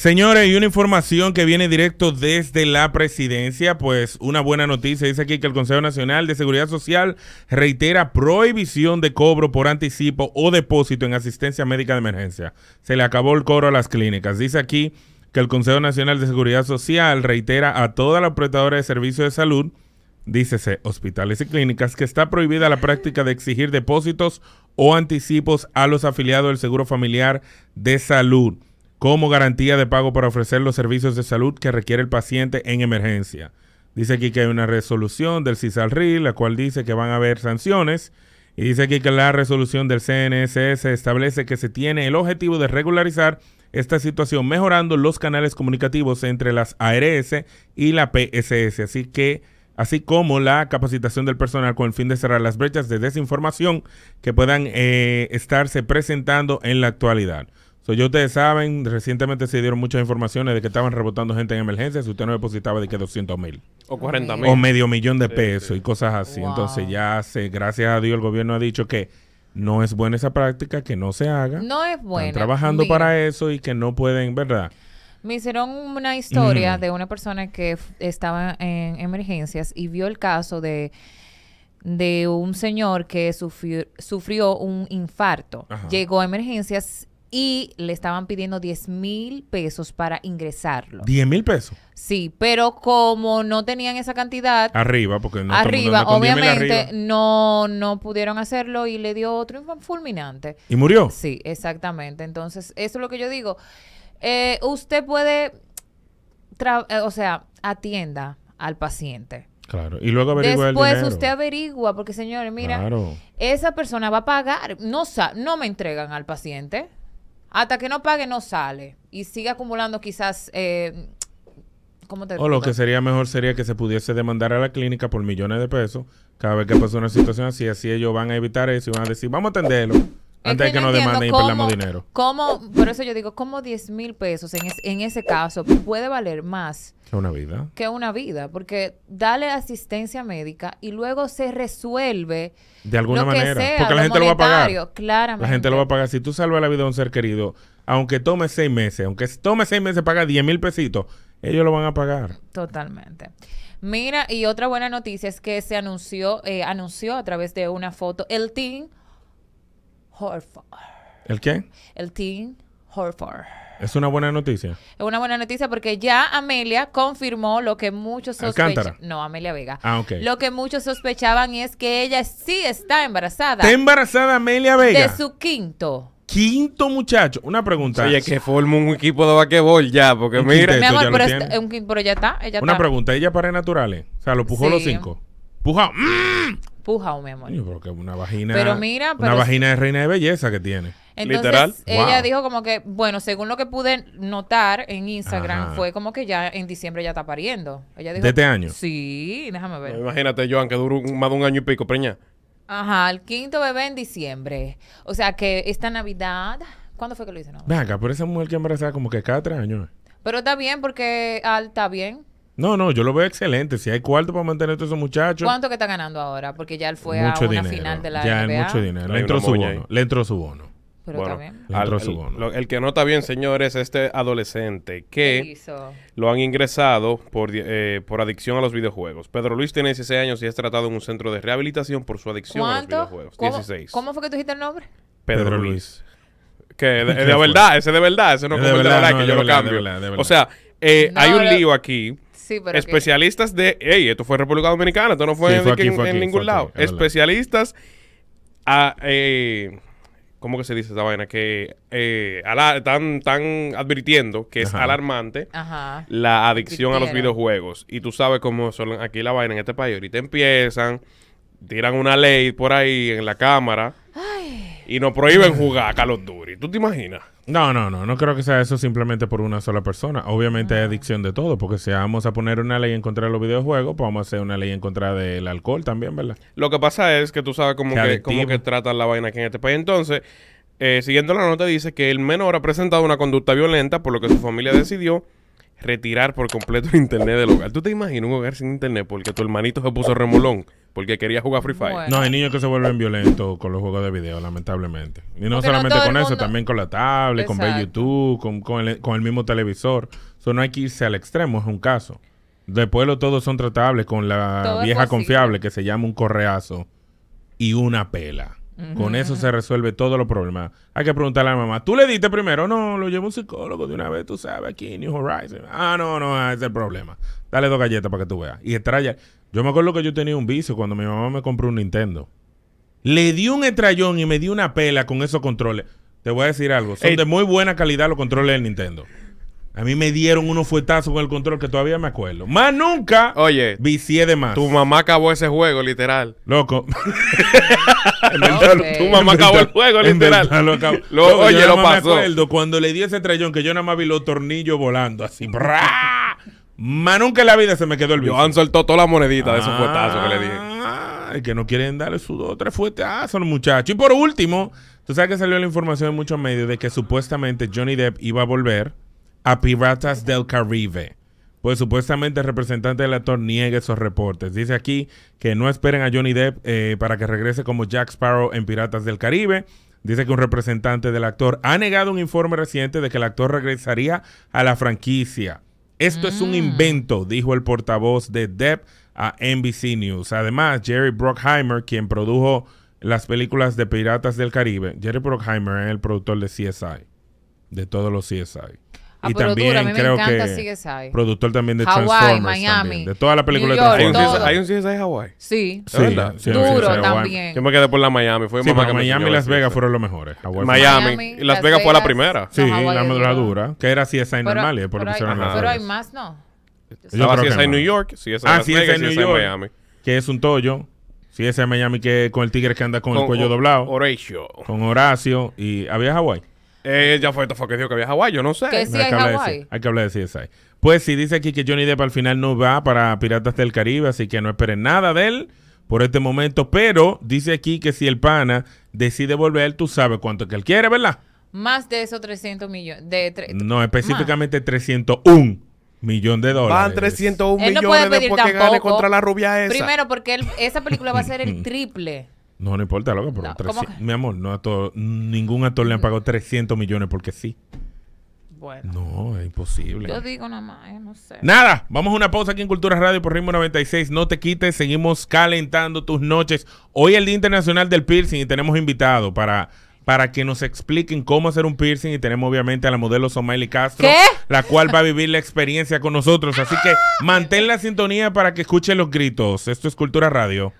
Señores, y una información que viene directo desde la presidencia, pues una buena noticia, dice aquí que el Consejo Nacional de Seguridad Social reitera prohibición de cobro por anticipo o depósito en asistencia médica de emergencia. Se le acabó el cobro a las clínicas. Dice aquí que el Consejo Nacional de Seguridad Social reitera a toda la prestadora de servicios de salud, dícese hospitales y clínicas, que está prohibida la práctica de exigir depósitos o anticipos a los afiliados del Seguro Familiar de Salud como garantía de pago para ofrecer los servicios de salud que requiere el paciente en emergencia. Dice aquí que hay una resolución del CISALRI, la cual dice que van a haber sanciones. Y dice aquí que la resolución del CNSS establece que se tiene el objetivo de regularizar esta situación mejorando los canales comunicativos entre las ARS y la PSS, así que así como la capacitación del personal con el fin de cerrar las brechas de desinformación que puedan eh, estarse presentando en la actualidad yo ustedes saben, recientemente se dieron muchas informaciones de que estaban rebotando gente en emergencias y usted no depositaba de que 200 mil. O 40 O medio millón de pesos y cosas así. Entonces ya, se, gracias a Dios, el gobierno ha dicho que no es buena esa práctica, que no se haga. No es buena. trabajando para eso y que no pueden, ¿verdad? Me hicieron una historia mm. de una persona que estaba en emergencias y vio el caso de de un señor que sufrió, un infarto. Llegó a emergencias y le estaban pidiendo 10 mil pesos para ingresarlo. ¿10 mil pesos? Sí, pero como no tenían esa cantidad... Arriba, porque no... Arriba, obviamente, No, no pudieron hacerlo y le dio otro fulminante. ¿Y murió? Sí, exactamente. Entonces, eso es lo que yo digo. Eh, usted puede, eh, o sea, atienda al paciente. Claro, y luego averigua Después usted averigua, porque señores, mira, esa persona va a pagar, no, no me entregan al paciente, hasta que no pague no sale y sigue acumulando quizás... Eh, ¿cómo te o lo que sería mejor sería que se pudiese demandar a la clínica por millones de pesos cada vez que pasó una situación así, así ellos van a evitar eso y van a decir, vamos a atenderlo. Antes de que, nos demanden y perdamos dinero. ¿Cómo? Por eso yo digo, ¿cómo 10 mil pesos en, ese caso puede valer más? Que una vida. Que una vida. Porque dale asistencia médica y luego se resuelve. De alguna manera. porque la gente lo va a pagar. Claramente. La gente lo va a pagar. Si tú salvas la vida de un ser querido, aunque tome seis meses, aunque tome seis meses, paga 10 mil pesitos, ellos lo van a pagar. Totalmente. Mira, y otra buena noticia es que se anunció, eh, anunció a través de una foto el team ¿El qué? El Team Horford. Es una buena noticia. Es una buena noticia porque ya Amelia confirmó lo que muchos sospechaban. No, Amelia Vega. Ah, ok. Lo que muchos sospechaban es que ella sí está embarazada. ¿Está embarazada Amelia Vega? De su quinto. Quinto muchacho, una pregunta. Oye, que forma un equipo de vaquebol ya, porque mira. pero, ya está. una pregunta, ella para naturales. O sea, lo pujó los cinco. Pujado. ¡Mmm! Oh, una vagina. Pero mira, vagina de reina de belleza que tiene. Literal. Ella dijo como que, bueno, según lo que pude notar en Instagram, fue como que ya en diciembre ya está pariendo. Ella ¿De este año? Sí, déjame ver. Imagínate, yo que duró más de un año y pico preña. Ajá, el quinto bebé en diciembre. O sea que esta Navidad. ¿Cuándo fue que lo hice? Venga, por esa mujer que embarazada como que cada tres años. Pero está bien porque Al ah, está bien. No, no, yo lo veo excelente. Si hay cuarto para mantener a esos muchachos. ¿Cuánto que está ganando ahora? Porque ya él fue a una final de la ya NBA. mucho dinero. Le entró su bono. Le entró su bono. Pero también. Le entró su bono. El, que no está bien, señores, es este adolescente que lo han ingresado por, eh, por adicción a los videojuegos. Pedro Luis tiene 16 años y es tratado en un centro de rehabilitación por su adicción a los videojuegos. ¿Cómo, 16. ¿Cómo fue que tú dijiste el nombre? Pedro, Luis. Que de, verdad, ese de verdad, ese no es de verdad, que yo lo cambio. O sea, eh, hay un lío aquí Especialistas de. Ey, esto fue República Dominicana, esto no fue, en, ningún lado. Especialistas a. Eh, ¿Cómo que se dice esa vaina? Que eh, están, tan advirtiendo que es alarmante la adicción a los videojuegos. Y tú sabes cómo son aquí la vaina en este país. Ahorita empiezan, tiran una ley por ahí en la cámara y nos prohíben jugar a Call of Duty. ¿Tú te imaginas? No, no, no, no creo que sea eso simplemente por una sola persona. Obviamente hay ah. adicción de todo, porque si vamos a poner una ley en contra de los videojuegos, pues vamos a hacer una ley en contra del alcohol también, ¿verdad? Lo que pasa es que tú sabes cómo, que, cómo tratan la vaina aquí en este país. Entonces, eh, siguiendo la nota, dice que el menor ha presentado una conducta violenta, por lo que su familia decidió retirar por completo el internet del hogar. ¿Tú te imaginas un hogar sin internet porque tu hermanito se puso remolón? porque quería jugar Free Fire. No, hay niños que se vuelven violentos con los juegos de video, lamentablemente. Y no solamente con eso, también con la tablet, con ver YouTube, con, el, mismo televisor. Eso no hay que irse al extremo, es un caso. después lo todos son tratables con la vieja confiable que se llama un correazo y una pela. Con eso se resuelve todos los problemas. Hay que preguntarle a la mamá, ¿tú le diste primero? No, lo llevo un psicólogo de una vez, tú sabes, aquí en New Horizons. Ah, no, no, ah, ese es el problema. Dale dos galletas para que tú veas. Y estrella. Yo me acuerdo que yo tenía un vicio cuando mi mamá me compró un Nintendo. Le di un estrellón y me di una pela con esos controles. Te voy a decir algo. Son de muy buena calidad los controles del Nintendo. A mí me dieron unos fuetazos con el control que todavía me acuerdo. Más nunca Oye, vicié de más. Tu mamá acabó ese juego, literal. Loco. Tu mamá acabó el juego, literal. oye, lo Me acuerdo cuando le di ese trayón que yo nada más vi los tornillos volando así. Más nunca en la vida se me quedó el vicio. han soltó toda la monedita de esos fuetazos que le dije. Ay, ah, que no quieren darle sus dos o tres fuetazos muchachos. Y por último, tú sabes que salió la información en muchos medios de que supuestamente Johnny Depp iba a volver a Piratas del Caribe. Pues supuestamente el representante del actor niega esos reportes. Dice aquí que no esperen a Johnny Depp eh, para que regrese como Jack Sparrow en Piratas del Caribe. Dice que un representante del actor ha negado un informe reciente de que el actor regresaría a la franquicia. Esto es un mm. invento, dijo el portavoz de Depp a NBC News. Además, Jerry Brockheimer, quien produjo las películas de Piratas del Caribe, Jerry Brockheimer es el productor de CSI, de todos los CSI. Ah, y pero también dura. creo me encanta, que productor también de Hawaii, Transformers Miami, también. de toda la película de Transformers. Hay un CSI en Hawaii. Sí. Sí, ¿verdad? sí, duro también. Yo me quedé por la Miami, fue sí, mamá que Miami y Las Vegas fueron los mejores. Miami, Miami, Las, Las Vegas, fue la primera. Sí, la, la dura, que era CSI normal y después lo pusieron la Pero hay más, ¿no? Estaba ah, CSI New York, CSI ah, Las Vegas CSI Miami. Que es un tollo. Sí, en Miami que con el tigre que anda con, el cuello doblado. Horacio. Con Horacio. Y había Hawaii eh, fue, fue que dijo que había Hawái, yo no sé. hay, que hablar de, si Pues sí, dice aquí que Johnny Depp al final no va para Piratas del Caribe, así que no esperen nada de él por este momento. Pero dice aquí que si el pana decide volver, tú sabes cuánto que él quiere, ¿verdad? Más de esos 300 millones. De no, específicamente 301 millones de dólares. Van 301 millones que gane contra la rubia esa. Primero, porque esa película va a ser el triple no, no importa, loco, pero mi amor, no a todo, ningún actor le han pagado 300 millones porque sí. Bueno. No, es imposible. Yo digo nada más, no sé. Nada, vamos a una pausa aquí en Cultura Radio por Ritmo 96. No te quites, seguimos calentando tus noches. Hoy es el Día Internacional del Piercing y tenemos invitado para para que nos expliquen cómo hacer un piercing y tenemos obviamente a la modelo Somaili Castro, la cual va a vivir la experiencia con nosotros. Así que mantén la sintonía para que escuchen los gritos. Esto es Cultura Radio.